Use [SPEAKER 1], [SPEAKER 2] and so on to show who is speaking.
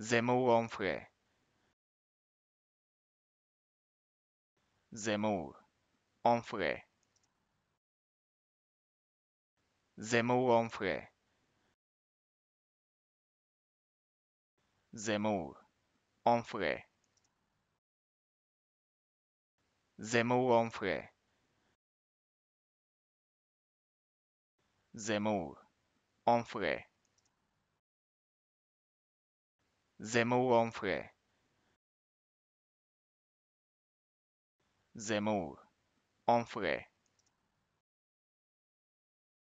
[SPEAKER 1] Zemmour en frais. Zemmour en frais. Zemmour en frais. Zemmour en frais. Zemmour en frais. Zemmour en frais. Zemmour en frais. Zemmour en frais.